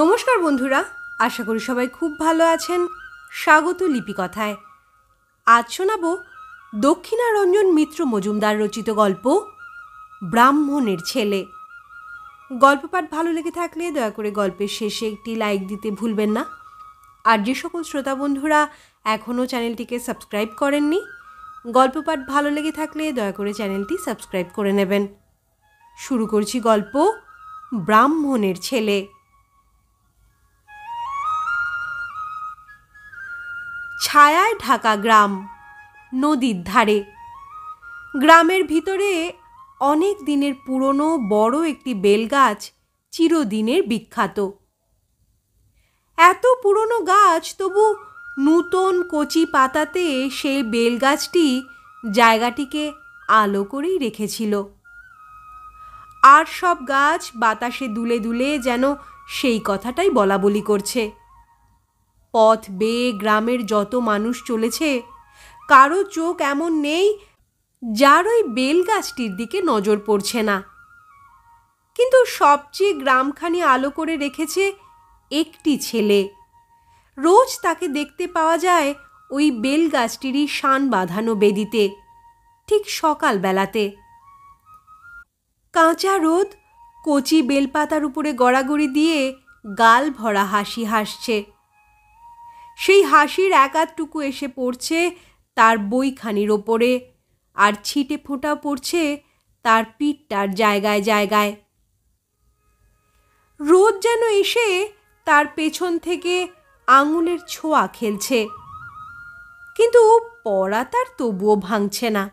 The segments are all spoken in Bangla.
নমস্কার বন্ধুরা আশা করি সবাই খুব ভালো আছেন স্বাগত লিপিকথায় আজ শোনাব দক্ষিণারঞ্জন মিত্র মজুমদার রচিত গল্প ব্রাহ্মণের ছেলে গল্প পাঠ ভালো লেগে থাকলে দয়া করে গল্পের শেষে একটি লাইক দিতে ভুলবেন না আর যে সকল শ্রোতা বন্ধুরা এখনও চ্যানেলটিকে সাবস্ক্রাইব করেননি গল্প পাঠ ভালো লেগে থাকলে দয়া করে চ্যানেলটি সাবস্ক্রাইব করে নেবেন শুরু করছি গল্প ব্রাহ্মণের ছেলে ছায়ায় ঢাকা গ্রাম নদীর ধারে গ্রামের ভিতরে অনেক দিনের পুরনো বড় একটি বেলগাছ চিরদিনের বিখ্যাত এত পুরনো গাছ তবু নূতন কচি পাতাতে সেই বেলগাছটি জায়গাটিকে আলো করেই রেখেছিল আর সব গাছ বাতাসে দুলে দুলে যেন সেই কথাটাই বলা বলি করছে পথ বেয়ে গ্রামের যত মানুষ চলেছে কারো চোখ এমন নেই যার ওই বেলগাছটির দিকে নজর পড়ছে না কিন্তু সবচেয়ে গ্রামখানি আলো করে রেখেছে একটি ছেলে রোজ তাকে দেখতে পাওয়া যায় ওই বেলগাছটিরই শান বাঁধানো বেদিতে ঠিক সকালবেলাতে কাঁচা রোদ কচি বেলপাতার উপরে গড়াগড়ি দিয়ে গাল ভরা হাসি হাসছে সেই হাসির আধটুকু এসে পড়ছে তার বইখানির ওপরে আর ছিটে ফোঁটা পড়ছে তার পিঠটার জায়গায় জায়গায় রোদ যেন এসে তার পেছন থেকে আঙুলের ছোঁয়া খেলছে কিন্তু পড়া তার তবুও ভাঙছে না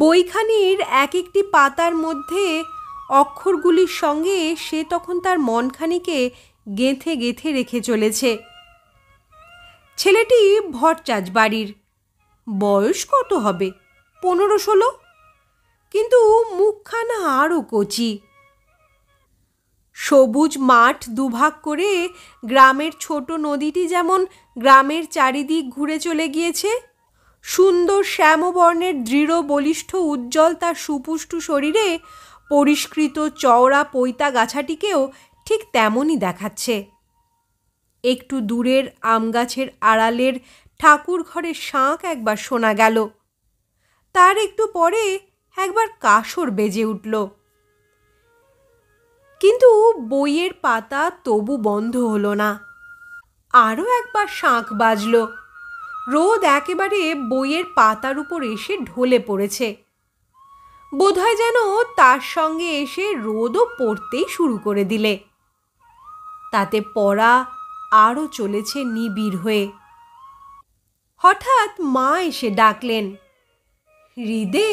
বইখানির এক একটি পাতার মধ্যে অক্ষরগুলির সঙ্গে সে তখন তার মনখানিকে গেঁথে গেঁথে রেখে চলেছে ছেলেটি ভট্টাচ বাড়ির বয়স কত হবে পনেরো ষোলো কিন্তু মুখখানা আরও কচি সবুজ মাঠ দুভাগ করে গ্রামের ছোট নদীটি যেমন গ্রামের চারিদিক ঘুরে চলে গিয়েছে সুন্দর শ্যামবর্ণের দৃঢ় বলিষ্ঠ উজ্জ্বল তার সুপুষ্ট শরীরে পরিষ্কৃত চওড়া পৈতা গাছাটিকেও ঠিক তেমনই দেখাচ্ছে একটু দূরের আমগাছের আড়ালের ঠাকুর ঘরের শাঁক একবার শোনা গেল তার একটু পরে একবার কাসর বেজে উঠল কিন্তু বইয়ের পাতা তবু বন্ধ হলো না আরও একবার শাঁখ বাজল রোদ একেবারে বইয়ের পাতার উপর এসে ঢলে পড়েছে বোধহয় যেন তার সঙ্গে এসে রোদও পড়তেই শুরু করে দিলে তাতে পড়া আরও চলেছে নিবিড় হয়ে হঠাৎ মা এসে ডাকলেন হৃদে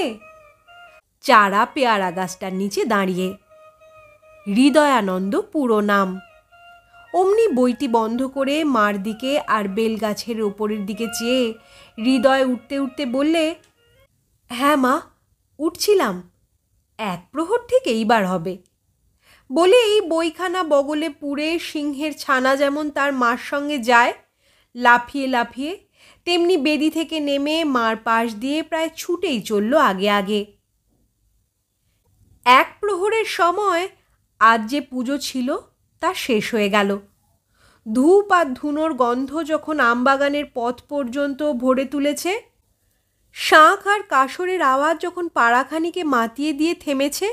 চারা পেয়ারা গাছটার নিচে দাঁড়িয়ে হৃদয়ানন্দ পুরো নাম অমনি বইটি বন্ধ করে মার দিকে আর বেলগাছের ওপরের দিকে চেয়ে হৃদয় উঠতে উঠতে বললে হ্যাঁ মা উঠছিলাম এক প্রহর ঠিক এইবার হবে বলে এই বইখানা বগলে পুড়ে সিংহের ছানা যেমন তার মার সঙ্গে যায় লাফিয়ে লাফিয়ে তেমনি বেদি থেকে নেমে মার পাশ দিয়ে প্রায় ছুটেই চলল আগে আগে এক প্রহরের সময় আজ যে পুজো ছিল তা শেষ হয়ে গেল ধূপ আর ধুনোর গন্ধ যখন আমবাগানের পথ পর্যন্ত ভরে তুলেছে শাঁখ আর কাসরের আওয়াজ যখন পাড়াখানিকে মাতিয়ে দিয়ে থেমেছে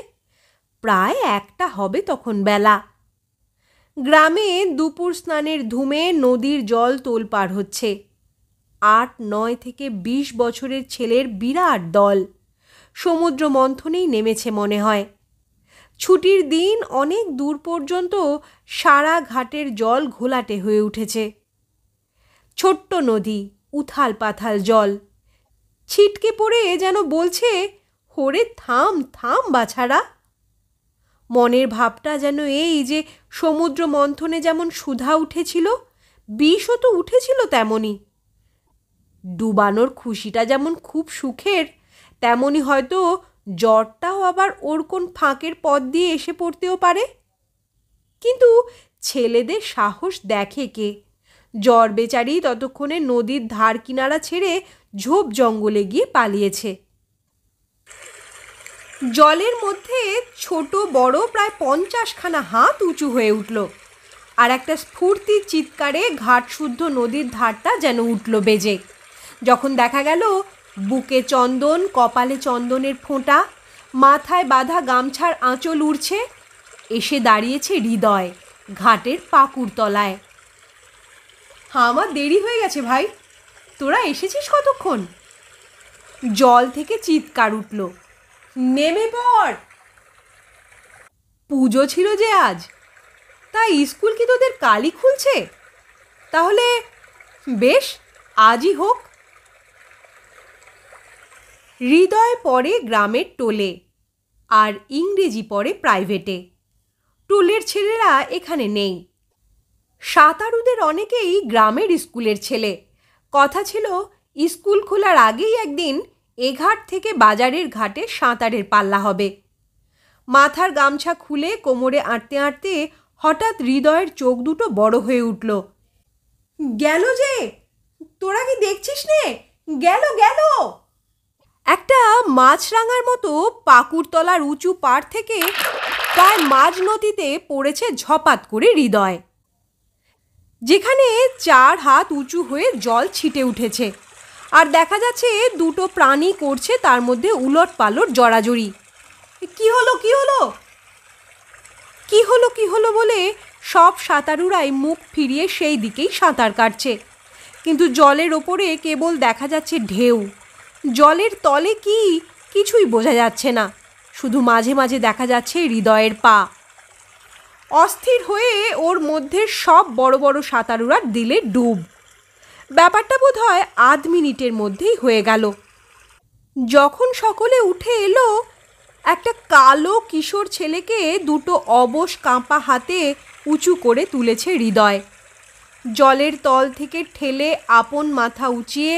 প্রায় একটা হবে তখন বেলা গ্রামে দুপুর স্নানের ধুমে নদীর জল তোল পার হচ্ছে আট নয় থেকে বিশ বছরের ছেলের বিরাট দল সমুদ্র মন্থনেই নেমেছে মনে হয় ছুটির দিন অনেক দূর পর্যন্ত সারা ঘাটের জল ঘোলাটে হয়ে উঠেছে ছোট্ট নদী উথাল পাথাল জল ছিটকে পড়ে যেন বলছে হরে থাম থাম বাছারা মনের ভাবটা যেন এই যে সমুদ্র মন্থনে যেমন সুধা উঠেছিল বিষও তো উঠেছিল তেমনই ডুবানোর খুশিটা যেমন খুব সুখের তেমনই হয়তো জ্বরটাও আবার ওর কোন ফাঁকের পথ দিয়ে এসে পড়তেও পারে কিন্তু ছেলেদের সাহস দেখে কে জ্বর বেচারি ততক্ষণে নদীর ধার কিনারা ছেড়ে ঝোপ জঙ্গলে গিয়ে পালিয়েছে জলের মধ্যে ছোট বড় প্রায় পঞ্চাশখানা হাত উঁচু হয়ে উঠল আর একটা স্ফূর্তি চিৎকারে ঘাটশুদ্ধ নদীর ধারটা যেন উঠল বেজে যখন দেখা গেল বুকে চন্দন কপালে চন্দনের ফোঁটা মাথায় বাঁধা গামছার আঁচল উড়ছে এসে দাঁড়িয়েছে হৃদয় ঘাটের পাকুর তলায় আমার দেরি হয়ে গেছে ভাই তোরা এসেছিস কতক্ষণ জল থেকে চিৎকার উঠল নেমে পড় পুজো ছিল যে আজ তা স্কুল কি তোদের কালই খুলছে তাহলে বেশ আজই হোক হৃদয় পড়ে গ্রামের টোলে আর ইংরেজি পড়ে প্রাইভেটে টোলের ছেলেরা এখানে নেই সাঁতারুদের অনেকেই গ্রামের স্কুলের ছেলে কথা ছিল স্কুল খোলার আগেই একদিন এ ঘাট থেকে বাজারের ঘাটে সাঁতারের পাল্লা হবে মাথার গামছা খুলে কোমরে আঁটতে আঁটতে হঠাৎ হৃদয়ের চোখ দুটো বড় হয়ে উঠল গেল যে তোরা কি দেখছিস নে গেল গেল একটা মাছরাঙার মতো তলার উঁচু পাড় থেকে প্রায় মাঝ নদীতে পড়েছে ঝপাত করে হৃদয় যেখানে চার হাত উঁচু হয়ে জল ছিটে উঠেছে আর দেখা যাচ্ছে দুটো প্রাণী করছে তার মধ্যে উলট পালট জড়াজড়ি কি হলো কি হলো কি হলো কি হলো বলে সব সাঁতারুরাই মুখ ফিরিয়ে সেই দিকেই সাঁতার কাটছে কিন্তু জলের ওপরে কেবল দেখা যাচ্ছে ঢেউ জলের তলে কি কিছুই বোঝা যাচ্ছে না শুধু মাঝে মাঝে দেখা যাচ্ছে হৃদয়ের পা অস্থির হয়ে ওর মধ্যে সব বড় বড় সাঁতারুরা দিলে ডুব ব্যাপারটা বোধ হয় আধ মিনিটের মধ্যেই হয়ে গেল যখন সকলে উঠে এলো একটা কালো কিশোর ছেলেকে দুটো অবশ কাঁপা হাতে উঁচু করে তুলেছে হৃদয় জলের তল থেকে ঠেলে আপন মাথা উঁচিয়ে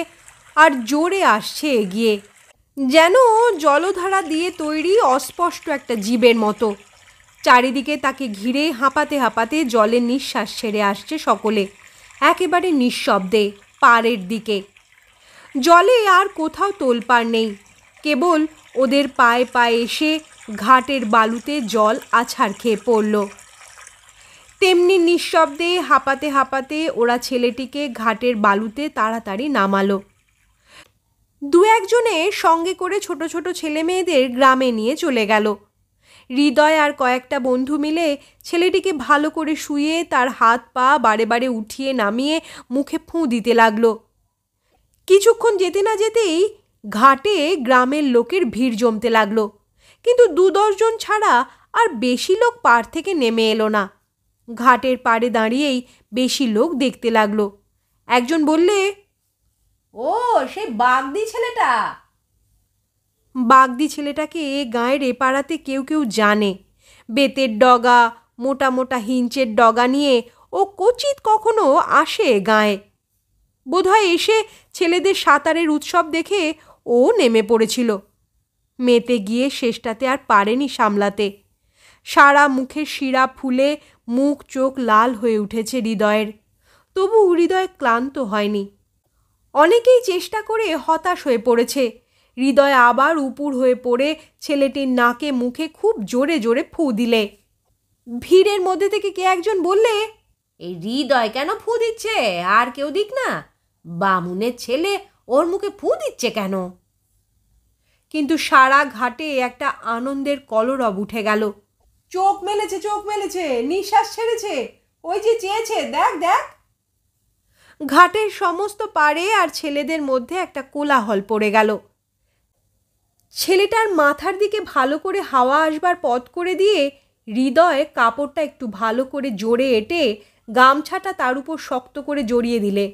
আর জোরে আসছে এগিয়ে যেন জলধারা দিয়ে তৈরি অস্পষ্ট একটা জীবের মতো চারিদিকে তাকে ঘিরে হাঁপাতে হাঁপাতে জলের নিঃশ্বাস ছেড়ে আসছে সকলে একেবারে নিঃশব্দে পাড়ের দিকে জলে আর কোথাও তোলপাড় নেই কেবল ওদের পায়ে পায়ে এসে ঘাটের বালুতে জল আছাড় খেয়ে পড়ল তেমনি নিঃশব্দে হাঁপাতে হাঁপাতে ওরা ছেলেটিকে ঘাটের বালুতে তাড়াতাড়ি নামালো দু একজনে সঙ্গে করে ছোট ছোট ছেলে মেয়েদের গ্রামে নিয়ে চলে গেল হৃদয় আর কয়েকটা বন্ধু মিলে ছেলেটিকে ভালো করে শুয়ে তার হাত পা বারে বারে উঠিয়ে নামিয়ে মুখে ফুঁ দিতে লাগলো কিছুক্ষণ যেতে না যেতেই ঘাটে গ্রামের লোকের ভিড় জমতে লাগলো কিন্তু দু দশজন ছাড়া আর বেশি লোক পার থেকে নেমে এলো না ঘাটের পাড়ে দাঁড়িয়েই বেশি লোক দেখতে লাগলো একজন বললে ও সেই বাগদি ছেলেটা বাগদি ছেলেটাকে এ গাঁয়ের এপাড়াতে কেউ কেউ জানে বেতের ডগা মোটা মোটা হিঞ্চের ডগা নিয়ে ও কচিত কখনো আসে গাঁয়ে বোধহয় এসে ছেলেদের সাঁতারের উৎসব দেখে ও নেমে পড়েছিল মেতে গিয়ে শেষটাতে আর পারেনি সামলাতে সারা মুখে শিরা ফুলে মুখ চোখ লাল হয়ে উঠেছে হৃদয়ের তবু হৃদয় ক্লান্ত হয়নি অনেকেই চেষ্টা করে হতাশ হয়ে পড়েছে হৃদয় আবার উপুর হয়ে পড়ে ছেলেটির নাকে মুখে খুব জোরে জোরে ফু দিলে ভিড়ের মধ্যে থেকে কে একজন বললে এই হৃদয় কেন ফু দিচ্ছে আর কেউ দিক না বামুনের ছেলে ওর মুখে ফু দিচ্ছে কেন কিন্তু সারা ঘাটে একটা আনন্দের কলরব উঠে গেল চোখ মেলেছে চোখ মেলেছে নিঃশ্বাস ছেড়েছে ওই যে চেয়েছে দেখ দেখ ঘাটের সমস্ত পাড়ে আর ছেলেদের মধ্যে একটা কোলাহল পড়ে গেল ছেলেটার মাথার দিকে ভালো করে হাওয়া আসবার পথ করে দিয়ে হৃদয় কাপড়টা একটু ভালো করে জোরে এঁটে গামছাটা তার উপর শক্ত করে জড়িয়ে দিলে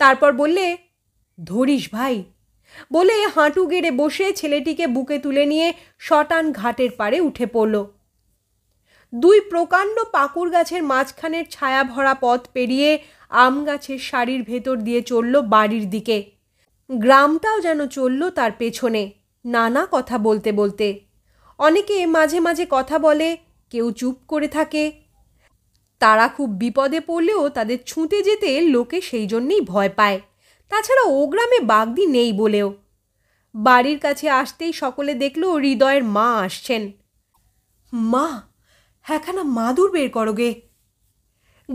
তারপর বললে ধরিস ভাই বলে হাঁটু গেড়ে বসে ছেলেটিকে বুকে তুলে নিয়ে শটান ঘাটের পাড়ে উঠে পড়ল দুই প্রকাণ্ড পাকুর গাছের মাঝখানের ছায়া ভরা পথ পেরিয়ে আম গাছের শাড়ির ভেতর দিয়ে চলল বাড়ির দিকে গ্রামটাও যেন চলল তার পেছনে নানা কথা বলতে বলতে অনেকে মাঝে মাঝে কথা বলে কেউ চুপ করে থাকে তারা খুব বিপদে পড়লেও তাদের ছুঁতে যেতে লোকে সেই জন্যেই ভয় পায় তাছাড়া ও গ্রামে বাগদি নেই বলেও বাড়ির কাছে আসতেই সকলে দেখল হৃদয়ের মা আসছেন মা হ্যাঁখানা মাদুর বের করো গে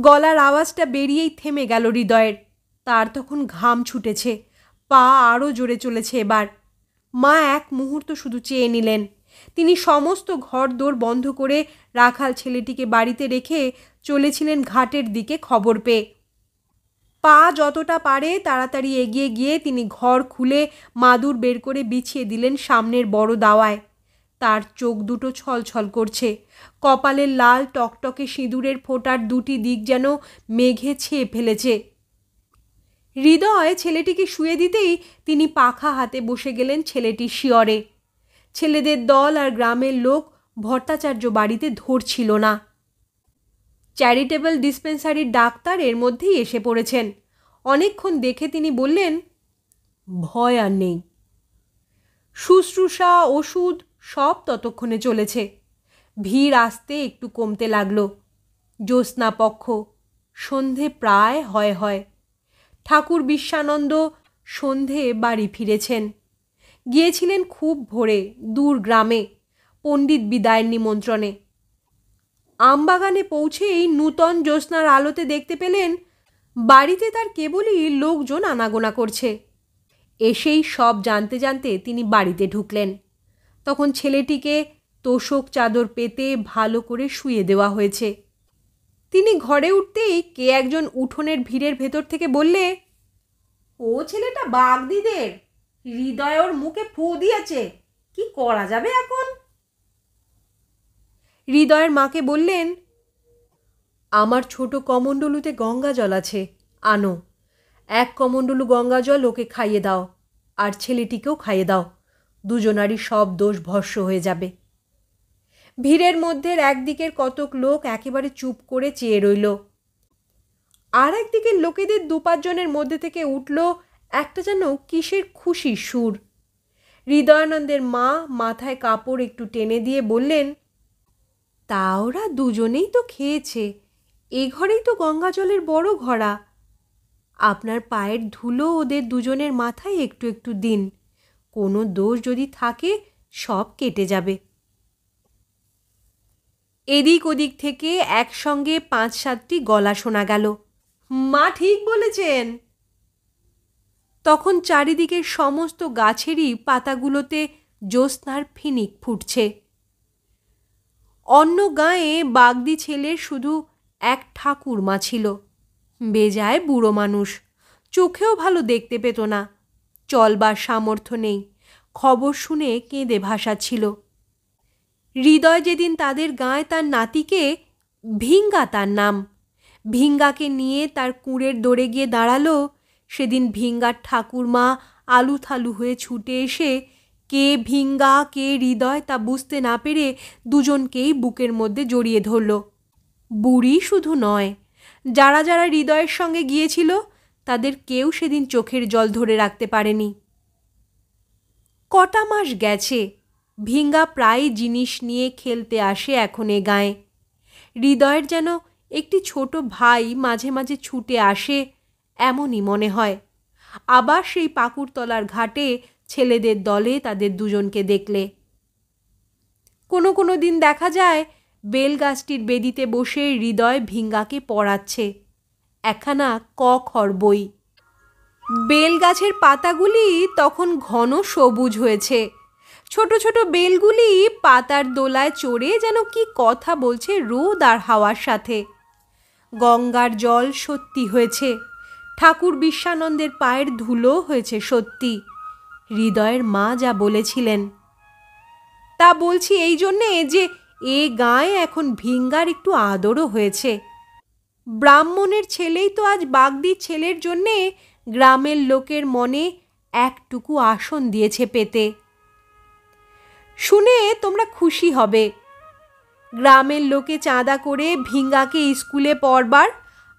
গলার আওয়াজটা বেরিয়েই থেমে গেল হৃদয়ের তার তখন ঘাম ছুটেছে পা আরও জোরে চলেছে এবার মা এক মুহূর্ত শুধু চেয়ে নিলেন তিনি সমস্ত ঘর দোর বন্ধ করে রাখাল ছেলেটিকে বাড়িতে রেখে চলেছিলেন ঘাটের দিকে খবর পেয়ে পা যতটা পারে তাড়াতাড়ি এগিয়ে গিয়ে তিনি ঘর খুলে মাদুর বের করে বিছিয়ে দিলেন সামনের বড় দাওয়ায় তার চোখ দুটো ছলছল করছে কপালের লাল টকটকে সিঁদুরের ফোটার দুটি দিক যেন মেঘে ছেয়ে ফেলেছে হৃদয় ছেলেটিকে শুয়ে দিতেই তিনি পাখা হাতে বসে গেলেন ছেলেটি শিয়রে ছেলেদের দল আর গ্রামের লোক ভট্টাচার্য বাড়িতে ধরছিল না চ্যারিটেবল ডিসপেন্সারির ডাক্তার এর মধ্যেই এসে পড়েছেন অনেকক্ষণ দেখে তিনি বললেন ভয় আর নেই শুশ্রূষা ওষুধ সব ততক্ষণে চলেছে ভিড় আসতে একটু কমতে লাগল জ্যোৎস্নাপক্ষ সন্ধে প্রায় হয় হয় ঠাকুর বিশ্বানন্দ সন্ধে বাড়ি ফিরেছেন গিয়েছিলেন খুব ভোরে দূর গ্রামে পণ্ডিত বিদায়ের নিমন্ত্রণে আমবাগানে পৌঁছেই নূতন জ্যোৎস্নার আলোতে দেখতে পেলেন বাড়িতে তার কেবলই লোকজন আনাগোনা করছে এসেই সব জানতে জানতে তিনি বাড়িতে ঢুকলেন তখন ছেলেটিকে তোষক চাদর পেতে ভালো করে শুয়ে দেওয়া হয়েছে তিনি ঘরে উঠতেই কে একজন উঠোনের ভিড়ের ভেতর থেকে বললে ও ছেলেটা বাগদিদের হৃদয় ওর মুখে ফু দিয়েছে কি করা যাবে এখন হৃদয়ের মাকে বললেন আমার ছোট কমণ্ডলুতে গঙ্গা জল আছে আনো এক কমণ্ডলু গঙ্গা জল ওকে খাইয়ে দাও আর ছেলেটিকেও খাইয়ে দাও দুজনারই সব দোষ ভস্য হয়ে যাবে ভিড়ের মধ্যে একদিকের কতক লোক একেবারে চুপ করে চেয়ে রইল আর একদিকের লোকেদের দু পাঁচজনের মধ্যে থেকে উঠল একটা যেন কিসের খুশি সুর হৃদয়ানন্দের মা মাথায় কাপড় একটু টেনে দিয়ে বললেন তা ওরা দুজনেই তো খেয়েছে এ ঘরেই তো গঙ্গা জলের বড় ঘরা আপনার পায়ের ধুলো ওদের দুজনের মাথায় একটু একটু দিন কোনো দোষ যদি থাকে সব কেটে যাবে এদিক ওদিক থেকে একসঙ্গে পাঁচ সাতটি গলা শোনা গেল মা ঠিক বলেছেন তখন চারিদিকের সমস্ত গাছেরই পাতাগুলোতে জ্যোৎস্নার ফিনিক ফুটছে অন্য গাঁয়ে বাগদি ছেলের শুধু এক ঠাকুরমা ছিল বেজায় বুড়ো মানুষ চোখেও ভালো দেখতে পেত না চলবার সামর্থ্য নেই খবর শুনে কেঁদে ভাসা ছিল হৃদয় যেদিন তাদের গায়ে তার নাতিকে ভিঙ্গা তার নাম ভিঙ্গাকে নিয়ে তার কুঁড়ের দোড়ে গিয়ে দাঁড়ালো সেদিন ভিঙ্গার ঠাকুরমা আলু থালু হয়ে ছুটে এসে কে ভিঙ্গা কে হৃদয় তা বুঝতে না পেরে দুজনকেই বুকের মধ্যে জড়িয়ে ধরল বুড়ি শুধু নয় যারা যারা হৃদয়ের সঙ্গে গিয়েছিল তাদের কেউ সেদিন চোখের জল ধরে রাখতে পারেনি কটা মাস গেছে ভিঙ্গা প্রায় জিনিস নিয়ে খেলতে আসে এখন এ গাঁয়ে হৃদয়ের যেন একটি ছোট ভাই মাঝে মাঝে ছুটে আসে এমনই মনে হয় আবার সেই পাকুড়তলার ঘাটে ছেলেদের দলে তাদের দুজনকে দেখলে কোনো কোনো দিন দেখা যায় বেলগাছটির বেদিতে বসে হৃদয় ভিঙ্গাকে পড়াচ্ছে একখানা ক খর বই বেলগাছের পাতাগুলি তখন ঘন সবুজ হয়েছে ছোট ছোট বেলগুলি পাতার দোলায় চড়ে যেন কি কথা বলছে রোদ আর হাওয়ার সাথে গঙ্গার জল সত্যি হয়েছে ঠাকুর বিশ্বানন্দের পায়ের ধুলো হয়েছে সত্যি হৃদয়ের মা যা বলেছিলেন তা বলছি এই জন্যে যে এ গায়ে এখন ভিঙ্গার একটু আদরও হয়েছে ব্রাহ্মণের ছেলেই তো আজ বাগদির ছেলের জন্যে গ্রামের লোকের মনে একটুকু আসন দিয়েছে পেতে শুনে তোমরা খুশি হবে গ্রামের লোকে চাঁদা করে ভিঙ্গাকে স্কুলে পড়বার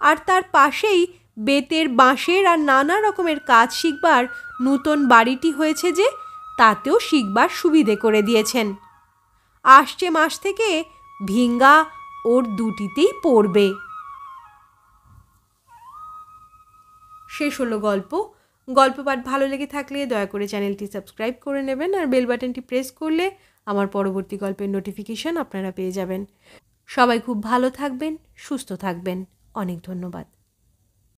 আর তার পাশেই বেতের বাঁশের আর নানা রকমের কাজ শিখবার নূতন বাড়িটি হয়েছে যে তাতেও শিখবার সুবিধে করে দিয়েছেন আসছে মাস থেকে ভিঙ্গা ওর দুটিতেই পড়বে শেষ হলো গল্প গল্পপাঠ ভালো লেগে থাকলে দয়া করে চ্যানেলটি সাবস্ক্রাইব করে নেবেন আর বেল বাটনটি প্রেস করলে আমার পরবর্তী গল্পের নোটিফিকেশন আপনারা পেয়ে যাবেন সবাই খুব ভালো থাকবেন সুস্থ থাকবেন অনেক ধন্যবাদ